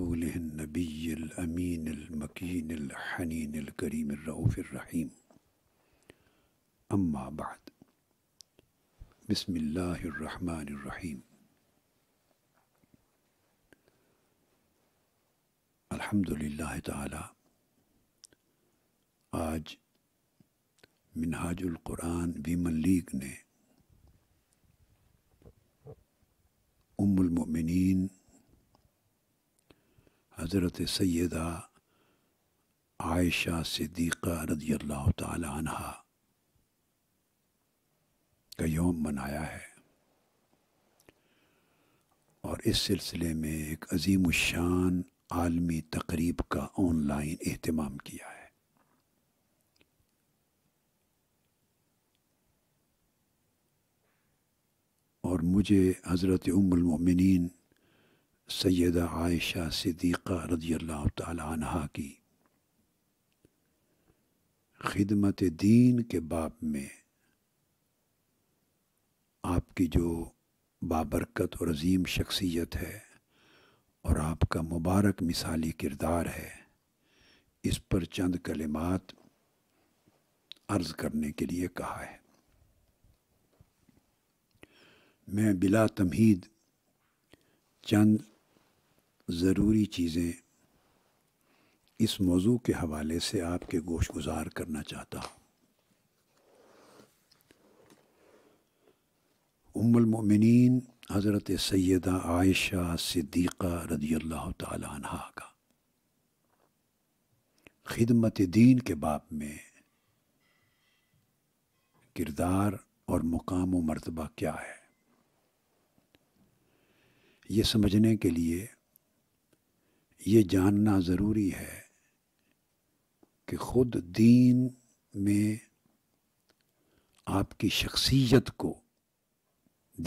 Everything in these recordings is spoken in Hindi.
رسوله النبي الأمين المكين الحنين الكريم الرؤوف الرحيم أما بعد بسم الله الرحمن الرحيم الحمد لله تعالى آج منهاج القرآن वीमन लीग ने उम्मुल हज़रत सैदा आयशा सिद्दीक़ा रजी अल्लाह तहा का यौम मनाया है और इस सिलसिले में एक अजीम शान आलमी तकरीब का ऑनलाइन अहतमाम किया है और मुझे हज़रत उम्मिन सैदा आयशा सिद्दीक़ा रजी अल्लाह तहा की खिदमत दीन के बाप में आपकी जो बाबरकत और अजीम शख्सियत है और आपका मुबारक मिसाली किरदार है इस पर चंद कलिमात अर्ज़ करने के लिए कहा है मैं बिला तमहीद चंद ज़रूरी चीज़ें इस मौजू के हवाले से आपके गोश गुजार करना चाहता हूँ उमिन हज़रत सैदा आयशा सिद्दीक़ा रदी अल्लाह तह का खिदमत दीन के बाप में किरदार और मुकाम व मरतबा क्या है ये समझने के लिए ये जानना ज़रूरी है कि खुद दीन में आपकी शख्सियत को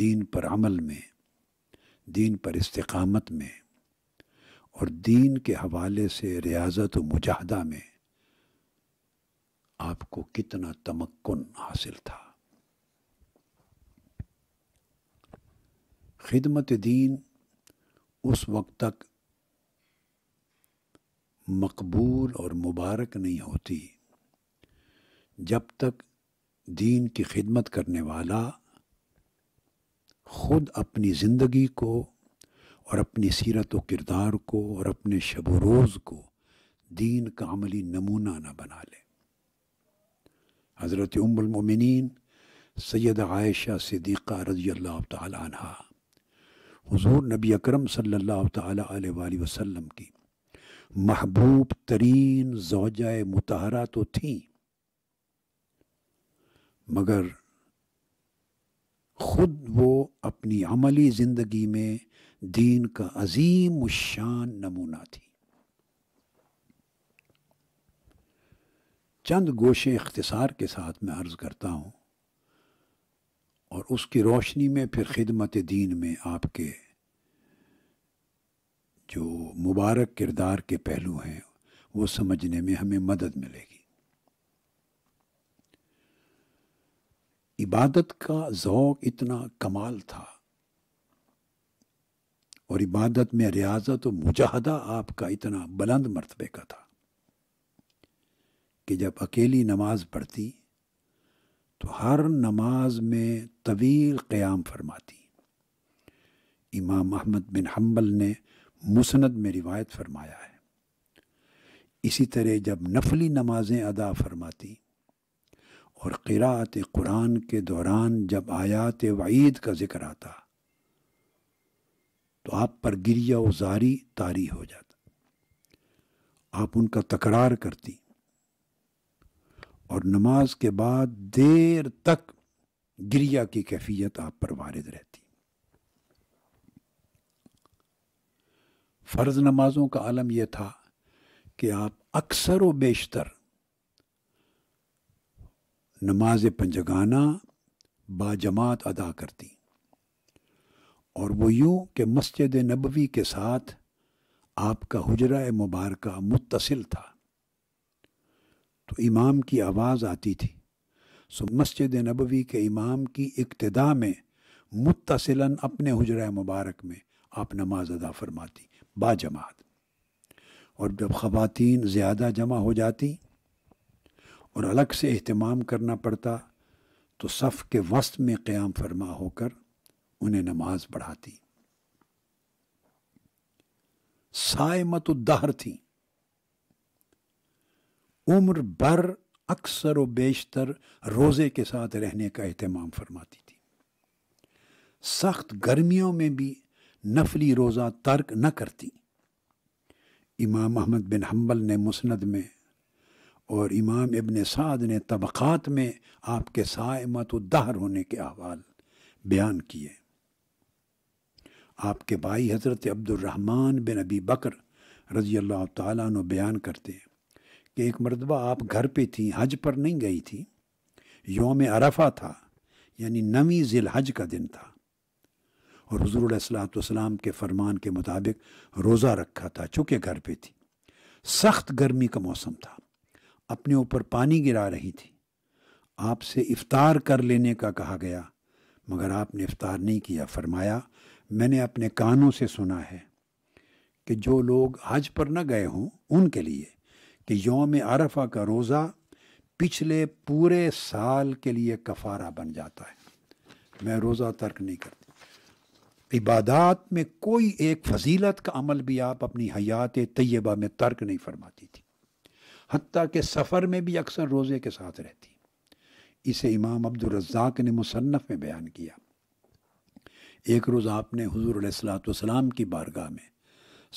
दीन पर अमल में दीन पर इस्तकामत में और दीन के हवाले से रियाजत व मुजाहदा में आपको कितना तमक्न हासिल था खिदमत दीन उस वक्त तक मकबूल और मुबारक नहीं होती जब तक दीन की खिदमत करने वाला खुद अपनी ज़िंदगी को और अपनी सीरत व किरदार को और अपने शब रोज़ को दीन का अमली नमूना न बना ले हज़रत उम्मिन सैद आयशा सिद्दीक़ा रजी अल्लाह हजूर नबी अकरम सल्लल्लाहु अलैहि वसल्लम की महबूब तरीन जौजाए मुतहरा तो थी मगर खुद वो अपनी अमली ज़िंदगी में दीन का अजीम शान नमूना थी चंद गोशे इख्तिसार के साथ मैं अर्ज़ करता हूँ और उसकी रोशनी में फिर खिदमत दीन में आपके जो मुबारक किरदार के पहलू हैं वो समझने में हमें मदद मिलेगी इबादत का ज़ौक इतना कमाल था और इबादत में रियाजत और मुजाहदा आपका इतना बुलंद मरतबे का था कि जब अकेली नमाज पढ़ती तो हर नमाज में तवील क़याम फरमाती इमाम अहमद बिन हम्बल ने मुसनद में रिवायत फरमाया है इसी तरह जब नफली नमाजें अदा फरमाती और क़िरात कुरान के दौरान जब आयात वईद का ज़िक्र आता तो आप पर गिरिया उजारी तारी हो जाता आप उनका तकरार करती और नमाज के बाद देर तक गिरिया की कैफियत आप पर वारद रहती फ़र्ज़ नमाज़ों का आलम यह था कि आप अक्सर व बेशतर नमाज पंजगाना बाजमात अदा करती और वो यूँ कि मस्जिद नबवी के साथ आपका हजरा मुबारक मुतसिल था तो इमाम की आवाज़ आती थी सो मस्जिद नबवी के इमाम की इब्तदा में मुतसिलन अपने हजरा मुबारक में आप नमाज अदा फरमाती बाजमात और जब ख़वातीन ज़्यादा जमा हो जाती और अलग से अहतमाम करना पड़ता तो सफ़ के वस्त में क़्याम फरमा होकर उन्हें नमाज पढ़ाती सायमत उद्दाहर थी उम्र भर अक्सर व बेशतर रोज़े के साथ रहने का एहतमाम फरमाती थी सख्त गर्मियों में भी नफली रोज़ा तर्क न करती इमाम अहमद बिन हम्बल ने मुस्ंद में और इमाम इबन साद ने तबक़ात में आपके सामत उदाहर होने के अहवाल बयान किए आपके भाई हज़रत अब्दुलरहमान बिन अबी बकर रज़ी अल्लाह तु बयान करते हैं कि एक मरतबा आप घर पे थी हज पर नहीं गई थी योम अरफा था यानी नवी ज़िल हज का दिन था और हजूर असलातम के फरमान के मुताबिक रोज़ा रखा था चूँकि घर पर थी सख्त गर्मी का मौसम था अपने ऊपर पानी गिरा रही थी आपसे इफ़ार कर लेने का कहा गया मगर आपने इफ्तार नहीं किया फरमाया मैंने अपने कानों से सुना है कि जो लोग हज पर न गए हों उनके लिए कि योम अरफा का रोज़ा पिछले पूरे साल के लिए कफ़ारा बन जाता है मैं रोज़ा तर्क नहीं करता इबादात में कोई एक फजीलत का अमल भी आप अपनी हयात तय्यबा में तर्क नहीं फरमाती थी हती के सफ़र में भी अक्सर रोज़े के साथ रहती इसे इमाम अब्दुलरजाक ने मुसन्फ़ में बयान किया एक रोज़ आपने हजूर सलाम की बारगाह में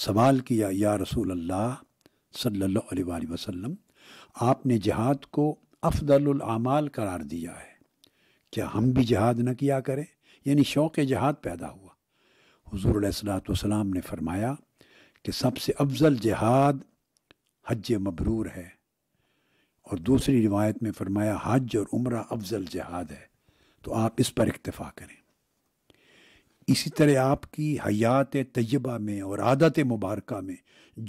सवाल किया या रसूल अल्लाह सल्ला वसम आपने जहाद को अफदलआमाल करार दिया है क्या हम भी जहाद न किया करें यानी शौक़ जहाद पैदा हुआ हजूर सलाम ने फरमाया कि सबसे अफजल जहाद हज मबरूर है और दूसरी रिवायत में फरमाया हज और उम्र अफजल जहाद है तो आप इस पर इक्तफ़ा करें इसी तरह आपकी हयात तय्यबा में और आदत मुबारक में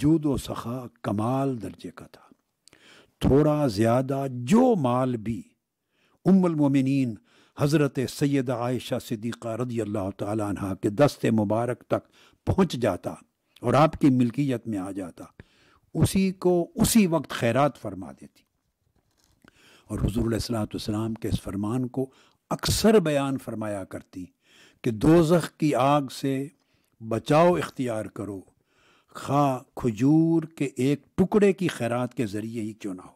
जूद व सखा कमाल दर्जे का था थोड़ा ज़्यादा जो माल भी उम्मल हज़रत सैद आयशा सिद्दीक़ा रदी अल्लाह तह के दस्त मुबारक तक पहुँच जाता और आपकी मिल्कियत में आ जाता उसी को उसी वक्त खैरत फरमा देती और हजूर सलाम के इस फरमान को अक्सर बयान फरमाया करती कि दोजख की आग से बचाओ इख्तियार करो खा खजूर के एक टुकड़े की खैरात के ज़रिए ही क्यों ना हो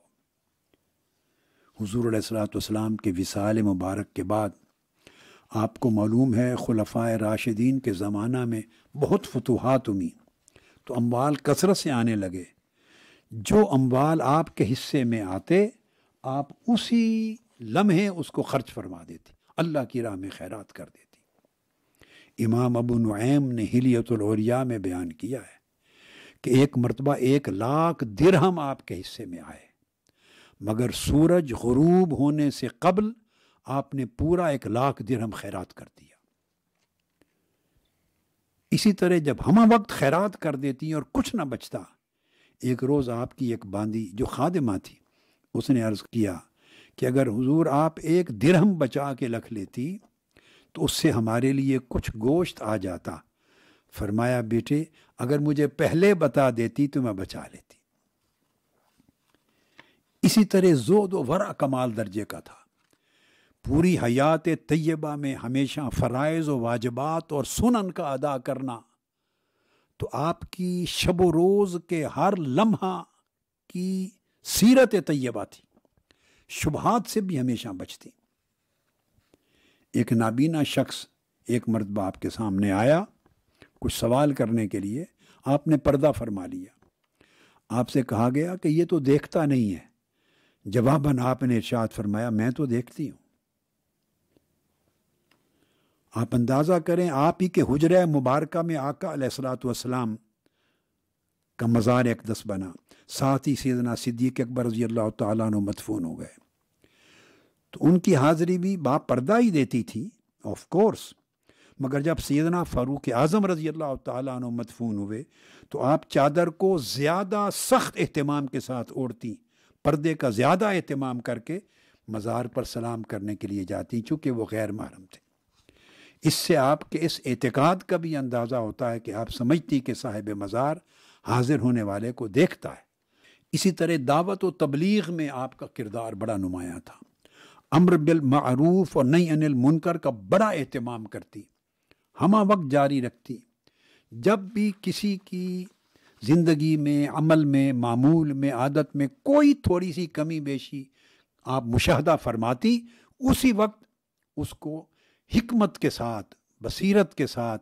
हजूर सलाम के विसाल मुबारक के बाद आपको मालूम है खुलफ़ा राशिदीन के ज़माना में बहुत फतूहत हुई तो अम्बाल कसरत से आने लगे जो अम्बाल आपके हिस्से में आते आप उसी लम्हे उसको खर्च फरमा देती अल्लाह की राह में खैरत कर देती इमाम अबू नुम ने हिलियतौरिया में बयान किया है कि एक मरतबा एक लाख दिरहम आपके हिस्से में आए मगर सूरज गरूब होने से कबल आपने पूरा एक लाख दिरहम खैरात कर दिया इसी तरह जब हम वक्त खैरात कर देती हैं और कुछ ना बचता एक रोज़ आपकी एक बांदी जो खादिमा थी उसने अर्ज़ किया कि अगर हुजूर आप एक दिरहम बचा के रख लेती तो उससे हमारे लिए कुछ गोश्त आ जाता फरमाया बेटे अगर मुझे पहले बता देती तो मैं बचा लेती इसी तरह जोद वरा कमाल दर्जे का था पूरी हयात तय्यबा में हमेशा फ़रज़ व वाजबात और सुनन का अदा करना तो आपकी शब रोज़ के हर लम्हा की सीरत तय्यबा थी शुबहात से भी हमेशा बचती एक नाबीना शख्स एक मरतबा आपके सामने आया कुछ सवाल करने के लिए आपने पर्दा फरमा लिया आपसे कहा गया कि ये तो देखता नहीं है जवाबन आपने इर्शाद फरमाया मैं तो देखती हूँ आप अंदाज़ा करें आप ही के हुजर मुबारक में आका सलाम का मज़ार दस बना साथ ही सीजना सिद्दीक अकबर रजी अल्लाह तु मदफून हो गए तो उनकी हाज़िरी भी बाप पर्दा ही देती थी ऑफ कोर्स मगर जब सीजना फ़ारूक आज़म रजी अल्लाह तु मदफून हुए तो आप चादर को ज़्यादा सख्त अहतमाम के साथ ओढ़ती पर्दे का ज़्यादा अहतमाम करके मज़ार पर सलाम करने के लिए जाती चूँकि वह गैर महरम थे इससे आपके इस एतक़ाद का भी अंदाज़ा होता है कि आप समझती कि साहिब मज़ार हाजिर होने वाले को देखता है इसी तरह दावत व तबलीग में आपका किरदार बड़ा नुमाया था अम्र बिलमूफ़ और नई अनिल मुनकर का बड़ा अहतमाम करती हम वक्त जारी रखती जब भी किसी की ज़िंदगी में अमल में मामूल में आदत में कोई थोड़ी सी कमी बेशी आप मुशाहदा फरमाती उसी वक्त उसको हमत के साथ बसीरत के साथ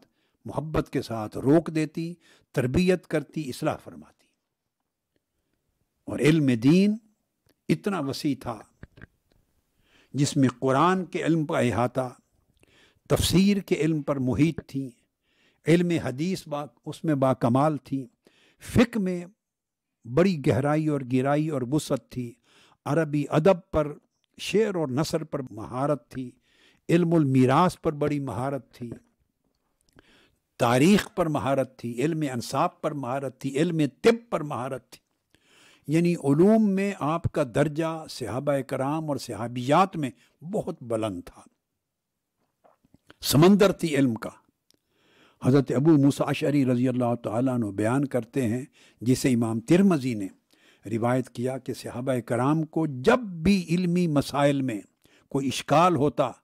मोहब्बत के साथ रोक देती तरबियत करती इसलाह फरमाती और इल्म दीन इतना वसी था जिसमें कुरान के इल्म का अहाता तफसीर के इल्म पर मुहित थी इल्म हदीस बा उसमें बाकमाल थी फ़िक में बड़ी गहराई और गिराई और वसत थी अरबी अदब पर शेर और नसर पर महारत थी इल्मुल मीरास पर बड़ी महारत थी तारीख पर महारत थी इल्म अनसाब पर महारत थी इल्म तिब पर महारत थी यानी ूम में आपका दर्जा सिहाब कराम और सिहाबियात में बहुत बुलंद था समंदर थी इल्म का हज़रत अबू मुसाशरी रज़ी अल्लाह तु बयान करते हैं जिसे इमाम तिरमजी ने रिवायत किया कि सहाबा कराम को जब भी इल्मी मसाइल में कोई इश्काल होता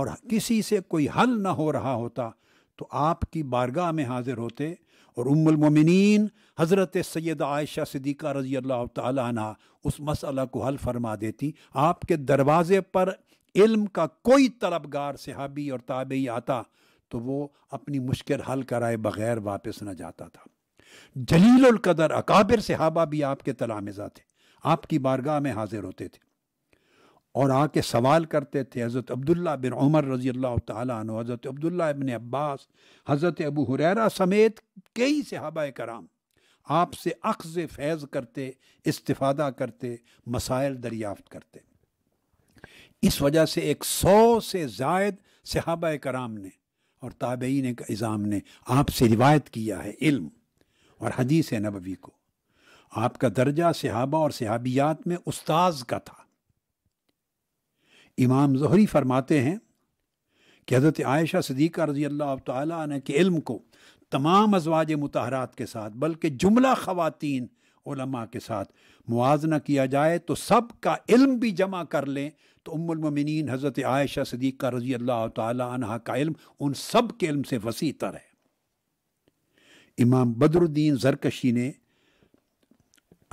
और किसी से कोई हल ना हो रहा होता तो आपकी बारगाह में हाजिर होते और उम्मिन हज़रत सैद आयशा सदीक़ा रज़ी अल्लाह तह उस मसला को हल फरमा देती आपके दरवाज़े पर इल्म का कोई तलबगार सहाबी और ताबी आता तो वो अपनी मुश्किल हल कराए बगैर वापस ना जाता था जलील कदर अकाबिर सहाबा भी आपके तलामजा थे आपकी बारगाह में हाजिर होते थे और आके सवाल करते थे हज़रत अब्दुल्ला बिन उमर रजी अल्लाह तन हज़रत अब्दुल्ला इबन अब्बास हज़रत अबू हुररा समेत कई सहाबा कराम आपसे अक्स फैज़ करते इस्ता करते मसाइल दरियाफ्त करते इस वजह से एक सौ से जायद सहाबा कराम ने और ताबईन इज़ाम ने आपसे रिवायत किया है इल्म और हदीस नबवी को आपका दर्जा सिहाबा और सहाबियात में उस्ताज का था इमाम जहरी फरमाते हैं कि हज़रत आयशा सदीक रजी अल्लाह तन के इल्म को तमाम अजवाज मतहरात के साथ बल्कि जुमला ख़वातीन के साथ मुआजना किया जाए तो सब का इल्म भी जमा कर लें उमिन हज़रत आयशा सदीक़ा रज़ी अल्लाह तहा का इल्म उन सब के इल्म से वसी तर है इमाम बदरुद्दीन जरकशी ने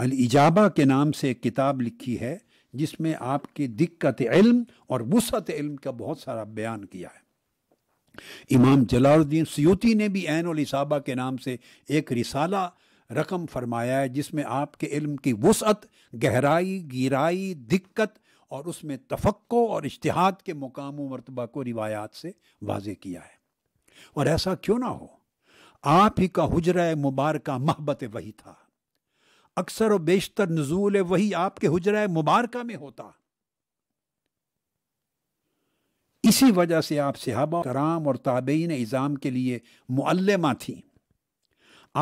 अलइजाबा के नाम से एक किताब लिखी है जिसमें आपकी दिक्कत इल्म और वसत इल्म का बहुत सारा बयान किया है इमाम जलालुद्दीन सयूती ने भी एन साबा के नाम से एक रिसाला रकम फरमाया है जिसमें आपके इल्म की वसअत गहराई गिराई दिक्कत और उसमें तफक्को और इश्तहाद के मुकाम मरतबा को रिवायात से वाज किया है और ऐसा क्यों ना हो आप ही का हजरा मुबारक महबत वही था अक्सर और बेशतर नजूल वही आपके हजरा मुबारक में होता इसी वजह से आप सिहाबा कराम और ताबेन इज़ाम के लिए मुअल्लमा थी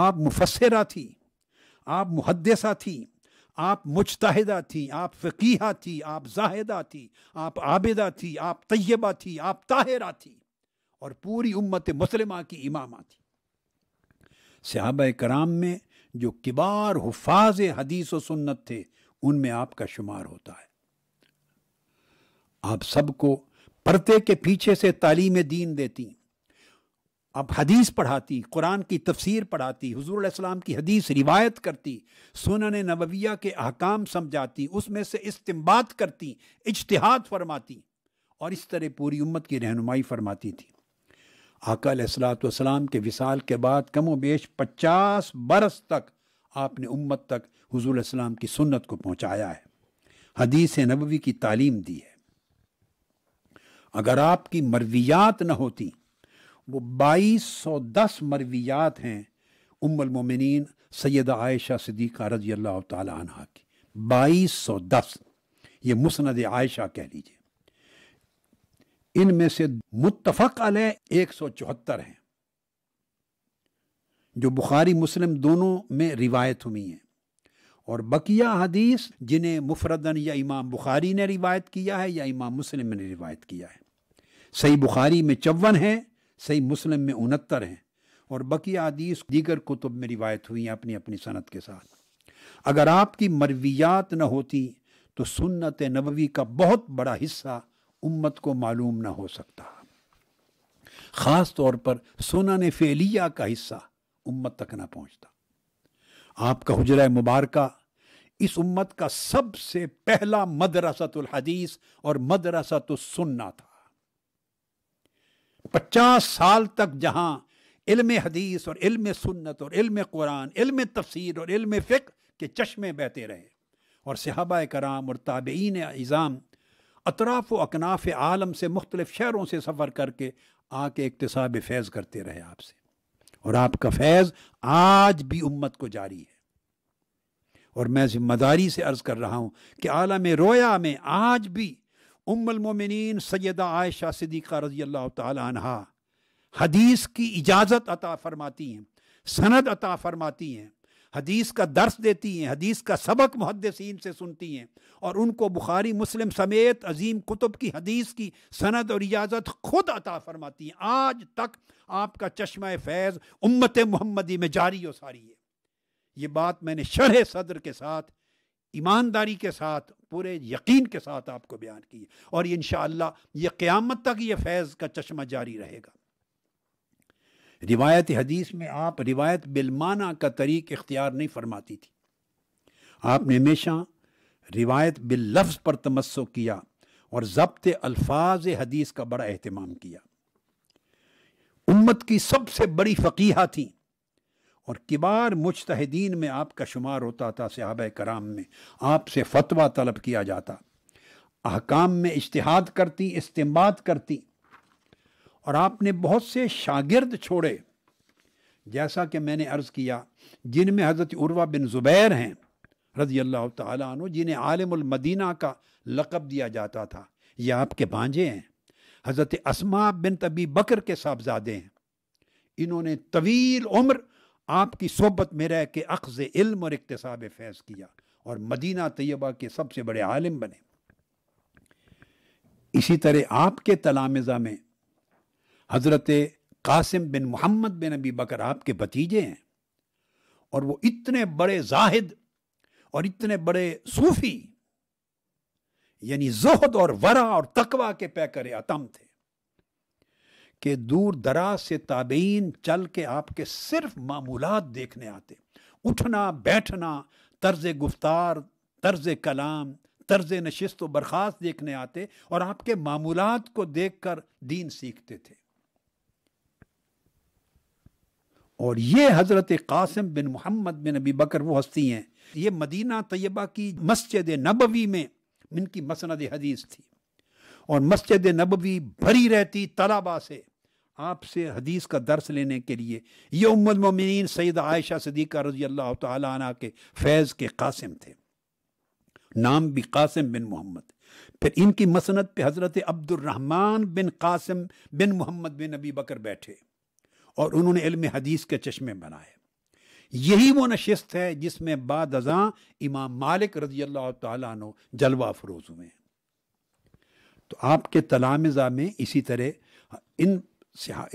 आप मुफसरा थी आप मुहदसा थी आप मुश्तदा थी आप फ़कीहा थी आप जाहिदा थी आप आबिदा थी आप तय्यबा थी आप ताहिरा थी और पूरी उम्मत मुसलिमा की इमामा थी सहाब कराम में जो किबार हफाज हदीस व सुन्नत थे उनमें आपका शुमार होता है आप सबको परते के पीछे से तालीम दीन देती अब हदीस पढ़ाती कुरान की तफसीर पढ़ाती हजूर हज़ूम की हदीस रिवायत करती सुनन नबविया के अहकाम समझाती उसमें से इस्तेमाल करती इजतहाद फरमाती और इस तरह पूरी उम्मत की रहनुमाई फरमाती थी आकाम के विसाल के बाद कमो बेश पचास बरस तक आपने उम्मत तक हजूर हज़ूम की सुन्नत को पहुँचाया है हदीस नबवी की तालीम दी है अगर आपकी मरवियात न होती वो बाईस सौ दस मरवियात हैं मोमिन सैद आयशा सदीक़ा रजी अल्लाह तह की बाईस सौ दस ये मुसनद आयशा कह लीजिए इनमें से मुतफ़क अल एक सौ चौहत्तर हैं जो बुखारी मुस्लिम दोनों में रिवायत हुई हैं और बकिया हदीस जिन्हें मुफरदन या इमाम बुखारी ने रिवायत किया है या इमाम मुस्लिम ने रिवायत किया है सही बुखारी में चौवन है सही मुस्लिम में उनहत्तर हैं और बकी आदीस दीगर कुतुब में रिवायत हुई हैं अपनी अपनी सनत के साथ अगर आपकी मरवियात न होती तो सुन्नत नबवी का बहुत बड़ा हिस्सा उम्मत को मालूम ना हो सकता ख़ास तौर पर सोना ने फेलिया का हिस्सा उम्मत तक ना पहुंचता आपका हुजरा मुबारक इस उम्मत का सबसे पहला मदरसतुल हदीस और मदरसतुल सुन्ना था पचास साल तक जहाँ इल्म हदीस और इल्म सुन्नत और इल्म कुरान इल्म तफसीर और इल्म फ़िक के चश्मे बहते रहे और सहाबा कराम और ताबेन इज़ाम अतराफ़ व अकनाफ़ आलम से मुख्तलिफ़ शहरों से सफ़र करके आके इकतसाब फैज़ करते रहे आपसे और आपका फैज़ आज भी उम्मत को जारी है और मैं ज़िम्मेदारी से अर्ज़ कर रहा हूँ कि आलम रोया में आज भी उम्मिन सैदा आयशा सिद्दीक़ा रजी अल्लाह तहा हदीस की इजाज़त अता फरमाती हैं सनद अता फरमाती हैं हदीस का दर्स देती हैं हदीस का सबक मुहदसिन से सुनती हैं और उनको बुखारी मुस्लिम समेत अजीम कुतुब की हदीस की सनद और इजाज़त खुद अता फरमाती हैं आज तक आपका चश्मा फैज़ उम्मत महमदी में जारी व सारी है ये बात मैंने शरह सदर के साथ ईमानदारी के साथ पूरे यकीन के साथ आपको बयान किए और इन ये क़्यामत तक ये फैज़ का चश्मा जारी रहेगा रिवायत हदीस में आप रिवायत बिलमाना का तरीक इख्तियार नहीं फरमाती थी आपने हमेशा रिवायत बिल लफ्ज पर तमस्सो किया और ज़ब्त अल्फाज हदीस का बड़ा अहतमाम किया उम्मत की सबसे बड़ी फ़कीहा थी और किबार मुश्तहदीन में आपका शुमार होता था सहाब कराम में आपसे फतवा तलब किया जाता अहकाम में इश्तहाद करती इस्तेमाल करती और आपने बहुत से शागिर्द छोड़े जैसा कि मैंने अर्ज़ किया जिनमें हज़रत उर्वा बिन ज़ुबैर हैं रजी अल्लाह तु जिन्हें आलमदीना का लकब दिया जाता था ये आपके भांजे हैं हज़रत असमा बिन तबी बकर के साहबजादे हैं इन्होंने तवील उम्र आपकी सोबत में रह के अख्ज़ इल्म और इकतसाब फैज़ किया और मदीना तयबा के सबसे बड़े आलिम बने इसी तरह आपके तलामज़ा में हज़रत कासिम बिन मोहम्मद बिन अबी बकर आपके भतीजे हैं और वो इतने बड़े जाहिद और इतने बड़े सूफ़ी यानी जोहद और वरा और तकवा के पैकर अतम थे कि दूर दराज से ताबेइन चल के आपके सिर्फ मामूल देखने आते उठना बैठना तर्ज गुफ्तार तर्ज कलाम तर्ज नशस्त व बर्खास्त देखने आते और आपके मामूल को देख कर दीन सीखते थे और ये हज़रत कासिम बिन मोहम्मद बिन नबी बकर वो हस्ती हैं ये मदीना तयबा की मस्जिद नबवी में इनकी मसंद हदीस थी और मस्जिद नबवी भरी रहती तलाबा से आपसे हदीस का दर्स लेने के लिए ये उम्मिन सैद आयशा का रजी अल्लाह तना के फैज़ के कासिम थे नाम भी कासिम बिन मोहम्मद फिर इनकी मसनत पे हज़रत अब्दुलरहमान बिन कासिम बिन मोहम्मद बिन अबी बकर बैठे और उन्होंने इल्म हदीस के चश्मे बनाए यही वो नशस्त है जिसमें बाद अजा इमाम मालिक रजी अल्लाह तु जलवा फरोज हुए हैं तो आपके तलामज़ा में इसी तरह इन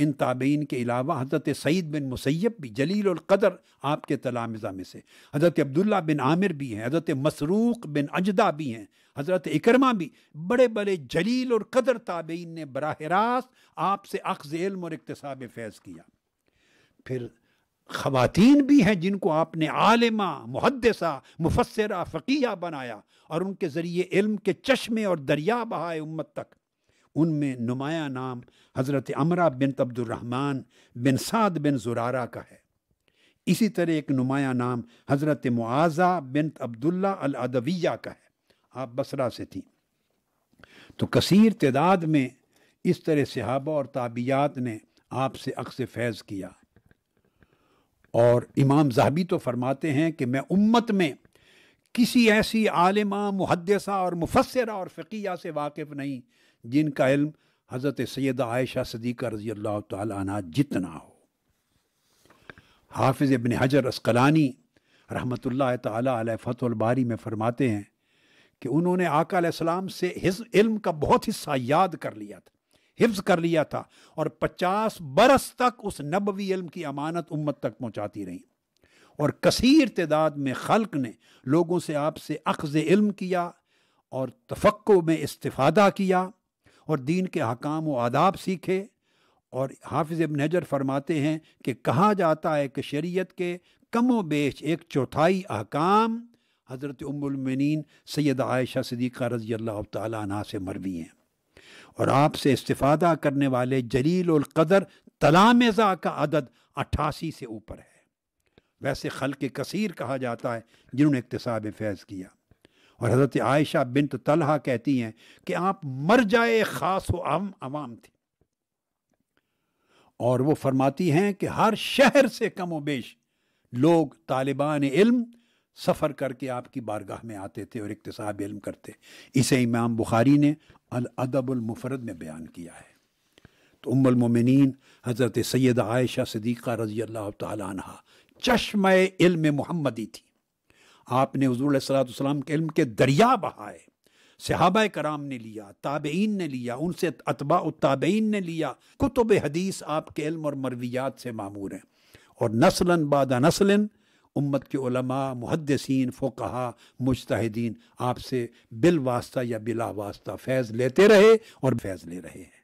इन ताबीन के अलावा हज़रत सईद बिन मुसैब भी जलील और कदर आपके तलामज़ा में से हज़रत अब्दुल्ला बिन आमिर भी हैं हज़रत मसरूक़ बिन अजदा भी हैं हज़रत इकरमा भी बड़े बड़े जलील और कदर ताबेन ने बरह रास्त आपसे अक्ज़ इल्म और इकतसाब फैज़ किया फिर ख़वातीन भी हैं जिनको आपने आलिमा मुहदसा मुफसरा फ़कीया बनाया और उनके ज़रिए इल्म के चश्मे और दरिया बहाए उम्मत तक उनमें नुमाया नाम हज़रत अमरा बिन तब्दुलरहमान बिन साद बिन जुरारा का है इसी तरह एक नुमाया नाम हज़रत मुआज़ा बिन अब्दुल्ला अदविया का है आप बसरा से थी तो कसर तदाद में इस तरह सिहाबा और ताबियात ने आपसे अक्स फैज़ किया और इमाम जहबी तो फरमाते हैं कि मैं उम्मत में किसी ऐसी आलिमा मुहदसा और मुफसरा और फ़िया से वाकिफ़ नहीं जिनका इल्म हज़रत सैद आयशा सदीक रज़ी अल्लाह तह जितना हो हाफिज़ इबन हजर असकलानी रहमत लतबारी में फ़रमाते हैं कि उन्होंने आकाम से इल्म का बहुत हिस्सा याद कर लिया था हिफ्ज कर लिया था और पचास बरस तक उस नबवी इल्म की अमानत उम्मत तक पहुँचाती रही और कसर तदाद में खल्क ने लोगों से आपसे अखज़ इल्म किया और तफक्को में इस्तफादा किया और दीन के हकाम व आदाब सीखे और हाफिज़ इबन हजर फरमाते हैं कि कहा जाता है कि शरीयत के कमो बेच एक चौथाई अहकाम हज़रत उमुलमिन सैद आयशा सदीक़ा रज़ी अल्लाह तह से मरवी हैं और आपसे इस्तादा करने वाले जलील और कदर तलामेज़ा का अदद अट्ठासी से ऊपर है वैसे खल के कसीर कहा जाता है जिन्होंने इकतसाब फैज़ किया और हज़रत आयशा बिन तो तलहा कहती हैं कि आप मर जाए ख़ास व आम आवाम थी और वो फरमाती हैं कि हर शहर से कम वेश लोग तालिबान इल्म सफ़र करके आपकी बारगाह में आते थे और इकतसाब इल्म करते इसे इमाम बुखारी ने अदबुल मुफरद ने बयान किया है तो उम्मिन हज़रत सैद आयशा सदीक़ा रज़ी अल्लाह तहा चश्म इल्म मोहम्मदी थी आपने हजूर सलाम के इल्म के दरिया बहाए सहाबा कराम ने लिया ताबेन ने लिया उनसे अतबा ताबेन ने लिया कुतुब हदीस आपके इल्म और मरवियात से मामूर हैं और नस्लन बाद नस्लन उम्मत के उलमा मुहदसिन फोकहा मुश्तिन आपसे बिल वास्ता या बिला वास्ता फैज़ लेते रहे और फैज़ ले रहे हैं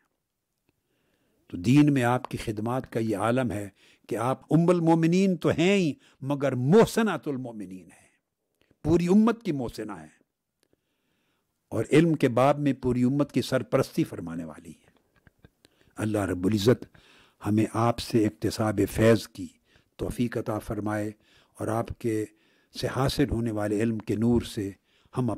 तो दीन में आपकी खिदमत का ये आलम है कि आप उम्मोमिन तो हैं ही मगर मोहसनातुलमोमिन है पूरी उम्मत की मोहसना है और इल्म के बाब में पूरी उम्मत की सरपरस्ती फरमाने वाली है अल्लाह रबुल्ज़त हमें आपसे इकतसाब फैज़ की तोफ़ी कता फ़रमाए और आपके से हासिल होने वाले इल्म के नूर से हम